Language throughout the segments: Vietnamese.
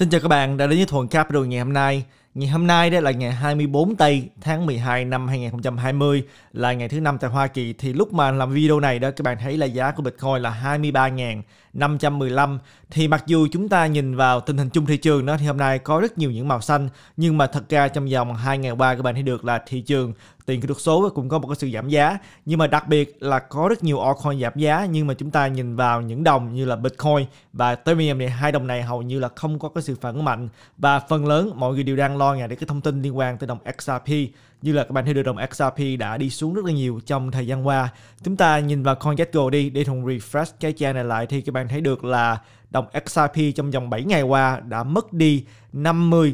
Xin chào các bạn đã đến với Thuần Capital ngày hôm nay. Ngày hôm nay đây là ngày 24 tây tháng 12 năm 2020 là ngày thứ năm tại Hoa Kỳ thì lúc mà làm video này đó các bạn thấy là giá của Bitcoin là 23.515 thì mặc dù chúng ta nhìn vào tình hình chung thị trường đó thì hôm nay có rất nhiều những màu xanh nhưng mà thật ra trong vòng 2 ngày qua các bạn thấy được là thị trường tiền kỹ thuật số cũng có một cái sự giảm giá nhưng mà đặc biệt là có rất nhiều altcoin giảm giá nhưng mà chúng ta nhìn vào những đồng như là bitcoin và ethereum thì hai đồng này hầu như là không có cái sự phản ứng mạnh và phần lớn mọi người đều đang lo ngại đến cái thông tin liên quan tới đồng XRP như là các bạn thấy được đồng XRP đã đi xuống rất là nhiều trong thời gian qua chúng ta nhìn vào CoinGecko đi để thùng refresh cái trang này lại thì các bạn thấy được là đồng XRP trong vòng 7 ngày qua đã mất đi 50%,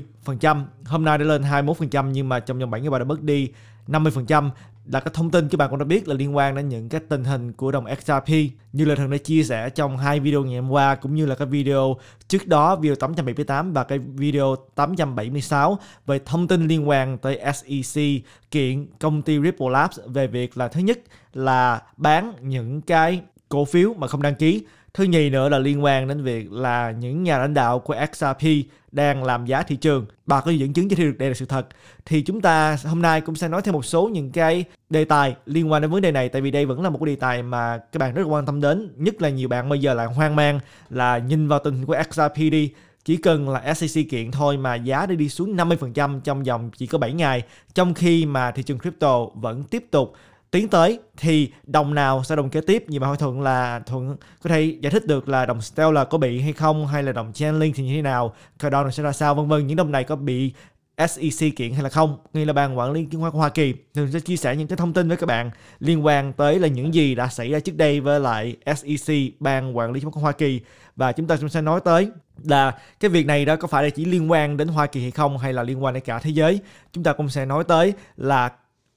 hôm nay đã lên 21% nhưng mà trong vòng 7 ngày qua đã mất đi 50% là cái thông tin các bạn cũng đã biết là liên quan đến những cái tình hình của đồng XRP như là thần đã chia sẻ trong hai video ngày hôm qua cũng như là cái video trước đó video 878 và cái video 876 về thông tin liên quan tới SEC kiện công ty Ripple Labs về việc là thứ nhất là bán những cái cổ phiếu mà không đăng ký Thứ nhì nữa là liên quan đến việc là những nhà lãnh đạo của XRP đang làm giá thị trường. Bà có dẫn chứng cho thấy được đây là sự thật. Thì chúng ta hôm nay cũng sẽ nói thêm một số những cái đề tài liên quan đến vấn đề này tại vì đây vẫn là một cái đề tài mà các bạn rất quan tâm đến. Nhất là nhiều bạn bây giờ lại hoang mang là nhìn vào tình hình của XRP đi chỉ cần là SEC kiện thôi mà giá đã đi xuống 50% trong vòng chỉ có 7 ngày, trong khi mà thị trường crypto vẫn tiếp tục tiến tới thì đồng nào sẽ đồng kế tiếp nhưng mà hỏi thuận là thuận có thể giải thích được là đồng Stellar có bị hay không hay là đồng Chainlink thì như thế nào Cardano sẽ ra sao vân vân những đồng này có bị SEC kiện hay là không Nghi là ban quản lý chứng khoán của Hoa Kỳ thường sẽ chia sẻ những cái thông tin với các bạn liên quan tới là những gì đã xảy ra trước đây với lại SEC ban quản lý chứng khoán của Hoa Kỳ và chúng ta cũng sẽ nói tới là cái việc này đó có phải là chỉ liên quan đến Hoa Kỳ hay không hay là liên quan đến cả thế giới chúng ta cũng sẽ nói tới là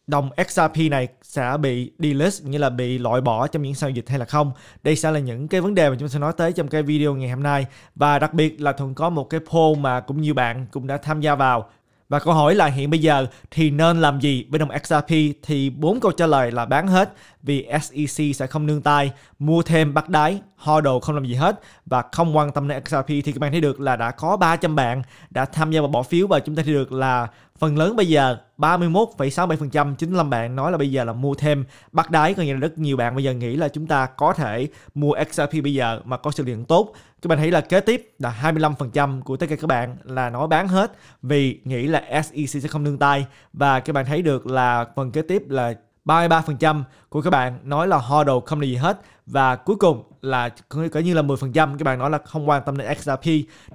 đồng XRP này sẽ bị delist như là bị loại bỏ trong những giao dịch hay là không. Đây sẽ là những cái vấn đề mà chúng sẽ nói tới trong cái video ngày hôm nay và đặc biệt là Thuận có một cái poll mà cũng nhiều bạn cũng đã tham gia vào và câu hỏi là hiện bây giờ thì nên làm gì với đồng XRP thì bốn câu trả lời là bán hết vì SEC sẽ không nương tay, mua thêm bắt đáy, ho đồ không làm gì hết và không quan tâm đến XRP thì các bạn thấy được là đã có 300 bạn đã tham gia vào bỏ phiếu và chúng ta thấy được là Phần lớn bây giờ 31,67% 95 bạn nói là bây giờ là mua thêm bắt đáy còn như là rất nhiều bạn bây giờ nghĩ là chúng ta có thể mua XRP bây giờ mà có sự luyện tốt các bạn thấy là kế tiếp là 25% của tất cả các bạn là nói bán hết vì nghĩ là SEC sẽ không nương tay và các bạn thấy được là phần kế tiếp là 33% của các bạn nói là hodl không là gì hết và cuối cùng là cỡ như là 10% các bạn nói là không quan tâm đến XRP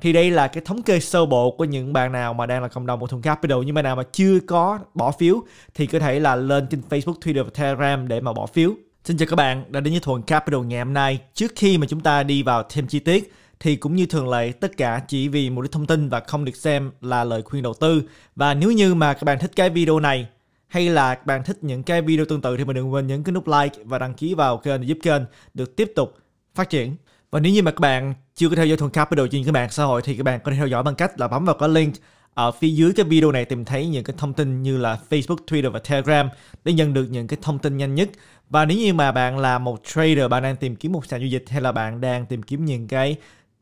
thì đây là cái thống kê sơ bộ của những bạn nào mà đang là cộng đồng của Thùng Capital nhưng mà nào mà chưa có bỏ phiếu thì có thể là lên trên Facebook, Twitter và Telegram để mà bỏ phiếu. Xin chào các bạn đã đến với Thuận Capital ngày hôm nay. Trước khi mà chúng ta đi vào thêm chi tiết thì cũng như thường lệ tất cả chỉ vì mục đích thông tin và không được xem là lời khuyên đầu tư. Và nếu như mà các bạn thích cái video này hay là bạn thích những cái video tương tự thì mình đừng quên nhấn cái nút like và đăng ký vào kênh để giúp kênh được tiếp tục phát triển. Và nếu như mà các bạn chưa có theo dõi Thuần Capital trên các bạn xã hội thì các bạn có thể theo dõi bằng cách là bấm vào cái link ở phía dưới cái video này tìm thấy những cái thông tin như là Facebook, Twitter và Telegram để nhận được những cái thông tin nhanh nhất. Và nếu như mà bạn là một trader, bạn đang tìm kiếm một sàn giao dịch hay là bạn đang tìm kiếm những cái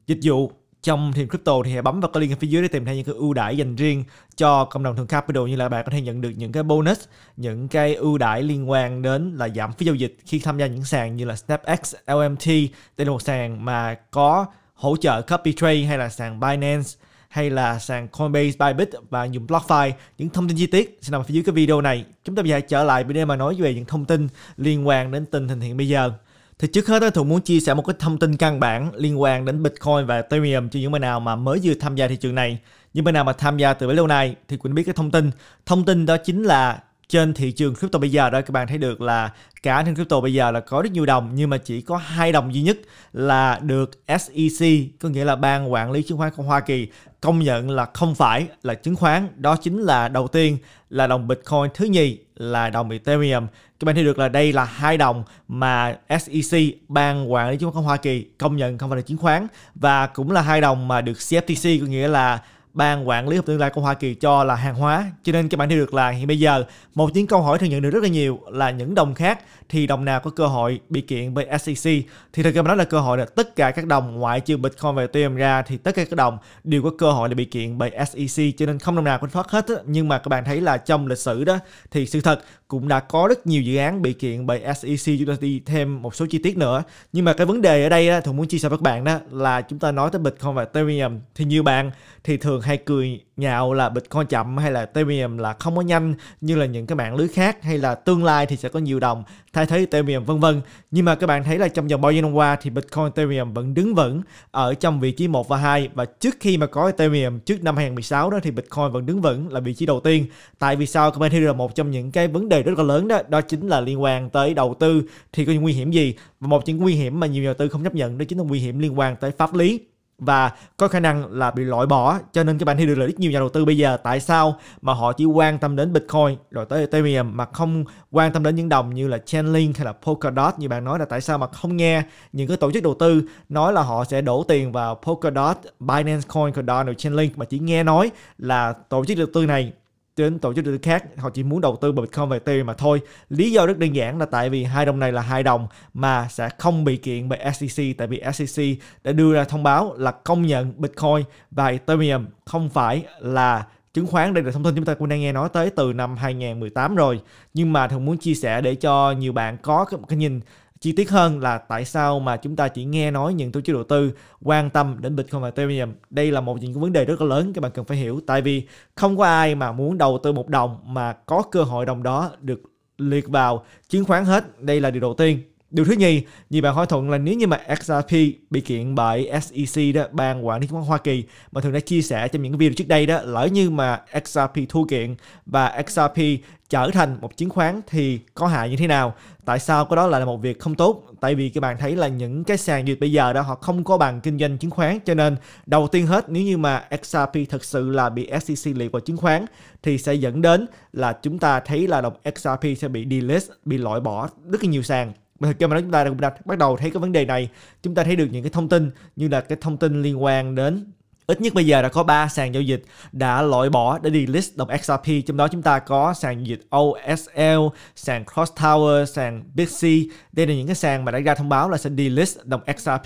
dịch vụ trong thiền crypto thì hãy bấm vào cái link ở phía dưới để tìm thấy những cái ưu đãi dành riêng cho cộng đồng thường capital như là bạn có thể nhận được những cái bonus những cái ưu đãi liên quan đến là giảm phí giao dịch khi tham gia những sàn như là SnapX, LMT đây là một sàn mà có hỗ trợ copy trade hay là sàn Binance hay là sàn Coinbase, Bybit và dùng BlockFi. Những thông tin chi tiết sẽ nằm ở phía dưới cái video này. Chúng ta bây giờ trở lại video mà nói về những thông tin liên quan đến tình hình hiện bây giờ. Thì trước hết Thuận muốn chia sẻ một cái thông tin căn bản liên quan đến Bitcoin và Ethereum cho những bạn nào mà mới vừa tham gia thị trường này. Những bạn nào mà tham gia từ bấy lâu nay thì cũng biết cái thông tin. Thông tin đó chính là trên thị trường crypto bây giờ đó các bạn thấy được là cả trên crypto bây giờ là có rất nhiều đồng nhưng mà chỉ có hai đồng duy nhất là được SEC có nghĩa là ban quản lý chứng khoán của Hoa Kỳ công nhận là không phải là chứng khoán đó chính là đầu tiên là đồng Bitcoin thứ nhì là đồng Ethereum các bạn thấy được là đây là hai đồng mà SEC ban quản lý chứng khoán Hoa Kỳ công nhận không phải là chứng khoán và cũng là hai đồng mà được CFTC có nghĩa là ban quản lý hợp tương lai của Hoa Kỳ cho là hàng hóa. Cho nên các bạn thấy được là hiện bây giờ một những câu hỏi thường nhận được rất là nhiều là những đồng khác thì đồng nào có cơ hội bị kiện bởi SEC. Thì thực ra mà nói là cơ hội là tất cả các đồng ngoại trừ Bitcoin và Ethereum ra thì tất cả các đồng đều có cơ hội để bị kiện bởi SEC cho nên không đồng nào có thoát hết nhưng mà các bạn thấy là trong lịch sử đó thì sự thật cũng đã có rất nhiều dự án bị kiện bởi SEC chúng ta đi thêm một số chi tiết nữa nhưng mà cái vấn đề ở đây đó, thường muốn chia sẻ với các bạn đó là chúng ta nói tới Bitcoin và Ethereum thì nhiều bạn thì thường hay cười nhạo là Bitcoin chậm hay là Ethereum là không có nhanh như là những cái mạng lưới khác hay là tương lai thì sẽ có nhiều đồng thay thế Ethereum vân vân nhưng mà các bạn thấy là trong vòng bao nhiêu năm qua thì Bitcoin Ethereum vẫn đứng vững ở trong vị trí 1 và 2 và trước khi mà có Ethereum trước năm 2016 đó thì Bitcoin vẫn đứng vững là vị trí đầu tiên tại vì sao các bạn thấy là một trong những cái vấn đề rất là lớn đó đó chính là liên quan tới đầu tư thì có những nguy hiểm gì và một những nguy hiểm mà nhiều nhà đầu tư không chấp nhận đó chính là nguy hiểm liên quan tới pháp lý và có khả năng là bị loại bỏ cho nên các bạn thấy được lợi ích nhiều nhà đầu tư bây giờ tại sao mà họ chỉ quan tâm đến Bitcoin rồi tới Ethereum mà không quan tâm đến những đồng như là Chainlink hay là Polkadot như bạn nói là tại sao mà không nghe những cái tổ chức đầu tư nói là họ sẽ đổ tiền vào Polkadot, Binance Coin, Cardano, Chainlink mà chỉ nghe nói là tổ chức đầu tư này đến tổ chức đầu tư khác họ chỉ muốn đầu tư vào Bitcoin và Ethereum mà thôi lý do rất đơn giản là tại vì hai đồng này là hai đồng mà sẽ không bị kiện bởi SEC tại vì SEC đã đưa ra thông báo là công nhận Bitcoin và Ethereum không phải là chứng khoán đây là thông tin chúng ta cũng đang nghe nói tới từ năm 2018 rồi nhưng mà thường muốn chia sẻ để cho nhiều bạn có cái nhìn chi tiết hơn là tại sao mà chúng ta chỉ nghe nói những tổ chức đầu tư quan tâm đến Bitcoin và Ethereum. Đây là một những vấn đề rất là lớn các bạn cần phải hiểu tại vì không có ai mà muốn đầu tư một đồng mà có cơ hội đồng đó được liệt vào chứng khoán hết. Đây là điều đầu tiên. Điều thứ nhì, nhiều bạn hỏi thuận là nếu như mà XRP bị kiện bởi SEC đó, ban quản lý chứng khoán Hoa Kỳ mà thường đã chia sẻ trong những video trước đây đó, lỡ như mà XRP thua kiện và XRP trở thành một chứng khoán thì có hại như thế nào? Tại sao cái đó lại là một việc không tốt? Tại vì các bạn thấy là những cái sàn duyệt bây giờ đó họ không có bằng kinh doanh chứng khoán cho nên đầu tiên hết nếu như mà XRP thực sự là bị SEC liệt vào chứng khoán thì sẽ dẫn đến là chúng ta thấy là đồng XRP sẽ bị delist, bị loại bỏ rất là nhiều sàn mà cho mà nói chúng ta cũng đã bắt đầu thấy cái vấn đề này chúng ta thấy được những cái thông tin như là cái thông tin liên quan đến Ít nhất bây giờ đã có 3 sàn giao dịch đã loại bỏ để đi list đồng XRP. Trong đó chúng ta có sàn giao dịch OSL, sàn Cross Tower, sàn BitC. Đây là những cái sàn mà đã ra thông báo là sẽ đi list đồng XRP.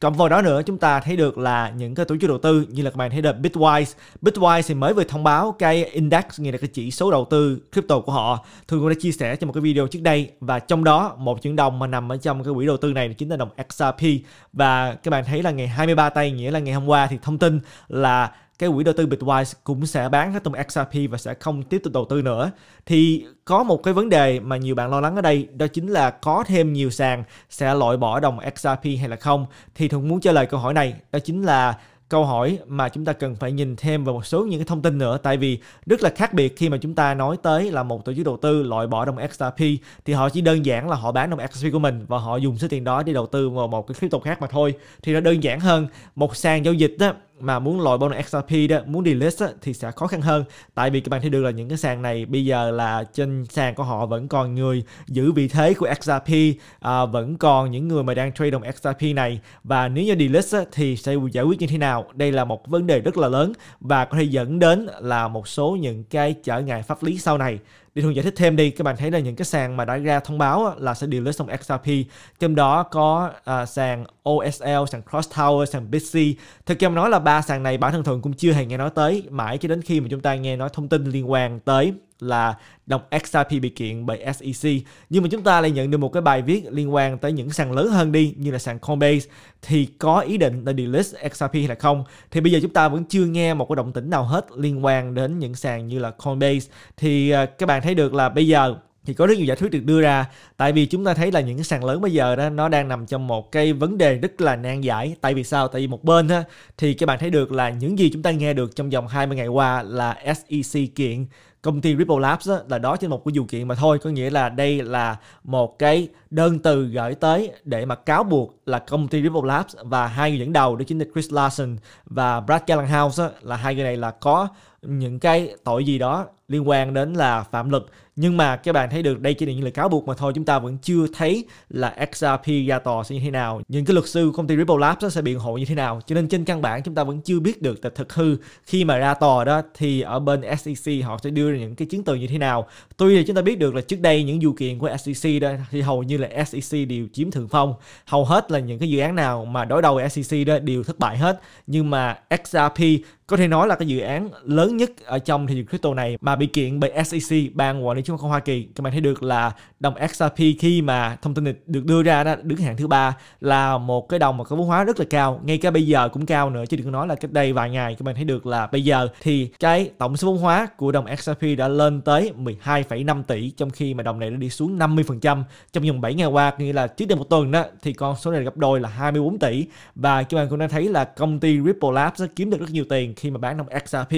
Cộng vào đó nữa chúng ta thấy được là những cái tổ chức đầu tư như là các bạn thấy được Bitwise. Bitwise thì mới vừa thông báo cái index nghĩa là cái chỉ số đầu tư crypto của họ. Thường cũng đã chia sẻ trong một cái video trước đây và trong đó một chuyển đồng mà nằm ở trong cái quỹ đầu tư này chính là đồng XRP và các bạn thấy là ngày 23 tây nghĩa là ngày hôm qua thì thông tin là cái quỹ đầu tư Bitwise cũng sẽ bán hết tông XRP và sẽ không tiếp tục đầu tư nữa. Thì có một cái vấn đề mà nhiều bạn lo lắng ở đây đó chính là có thêm nhiều sàn sẽ loại bỏ đồng XRP hay là không. Thì Thuận muốn trả lời câu hỏi này đó chính là câu hỏi mà chúng ta cần phải nhìn thêm vào một số những cái thông tin nữa tại vì rất là khác biệt khi mà chúng ta nói tới là một tổ chức đầu tư loại bỏ đồng XRP thì họ chỉ đơn giản là họ bán đồng XRP của mình và họ dùng số tiền đó để đầu tư vào một cái crypto khác mà thôi thì nó đơn giản hơn một sàn giao dịch đó mà muốn lòi bonus XRP đó, muốn delist á, thì sẽ khó khăn hơn. Tại vì các bạn thấy được là những cái sàn này bây giờ là trên sàn của họ vẫn còn người giữ vị thế của XRP, à, vẫn còn những người mà đang trade đồng XRP này và nếu như delist á, thì sẽ giải quyết như thế nào? Đây là một vấn đề rất là lớn và có thể dẫn đến là một số những cái trở ngại pháp lý sau này. Đi thường giải thích thêm đi, các bạn thấy là những cái sàn mà đã ra thông báo là sẽ delete xong XRP, trong đó có uh, sàn OSL, sàn Cross Tower, sàn Bitsy. Thực ra nói là ba sàn này bản thân thường cũng chưa hề nghe nói tới, mãi cho đến khi mà chúng ta nghe nói thông tin liên quan tới là đồng XRP bị kiện bởi SEC. Nhưng mà chúng ta lại nhận được một cái bài viết liên quan tới những sàn lớn hơn đi như là sàn Coinbase thì có ý định là delist XRP hay là không. Thì bây giờ chúng ta vẫn chưa nghe một cái động tĩnh nào hết liên quan đến những sàn như là Coinbase. Thì ờ, các bạn thấy được là bây giờ thì có rất nhiều giả thuyết được đưa ra tại vì chúng ta thấy là những cái sàn lớn bây giờ đó nó đang nằm trong một cái vấn đề rất là nan giải tại vì sao tại vì một bên á, thì các bạn thấy được là những gì chúng ta nghe được trong vòng 20 ngày qua là SEC kiện công ty Ripple Labs đó, là đó chỉ một cái vụ kiện mà thôi có nghĩa là đây là một cái đơn từ gửi tới để mà cáo buộc là công ty Ripple Labs và hai người dẫn đầu đó chính là Chris Larson và Brad Gallagher là hai người này là có những cái tội gì đó liên quan đến là phạm luật nhưng mà các bạn thấy được đây chỉ là những lời cáo buộc mà thôi chúng ta vẫn chưa thấy là XRP ra tòa sẽ như thế nào những cái luật sư công ty Ripple Labs sẽ biện hộ như thế nào cho nên trên căn bản chúng ta vẫn chưa biết được là thực hư khi mà ra tòa đó thì ở bên SEC họ sẽ đưa ra những cái chứng từ như thế nào tuy là chúng ta biết được là trước đây những vụ kiện của SEC đó thì hầu như là SEC đều chiếm thượng phong hầu hết là những cái dự án nào mà đối đầu SEC đó đều thất bại hết nhưng mà XRP có thể nói là cái dự án lớn nhất ở trong thị trường crypto này mà bị kiện bởi SEC, ban quản lý chứng khoán Hoa Kỳ. Các bạn thấy được là đồng XRP khi mà thông tin được đưa ra đó đứng hạng thứ ba là một cái đồng mà có vốn hóa rất là cao, ngay cả bây giờ cũng cao nữa chứ đừng nói là cách đây vài ngày các bạn thấy được là bây giờ thì cái tổng số vốn hóa của đồng XRP đã lên tới 12,5 tỷ trong khi mà đồng này đã đi xuống 50% trong vòng 7 ngày qua nghĩa là trước đây một tuần đó thì con số này gấp đôi là 24 tỷ và các bạn cũng đã thấy là công ty Ripple Labs đã kiếm được rất nhiều tiền khi mà bán đồng XRP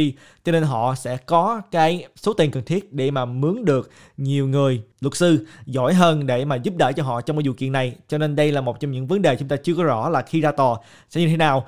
cho nên họ sẽ có cái số tiền cần thiết để mà mướn được nhiều người luật sư giỏi hơn để mà giúp đỡ cho họ trong cái vụ kiện này cho nên đây là một trong những vấn đề chúng ta chưa có rõ là khi ra tòa sẽ như thế nào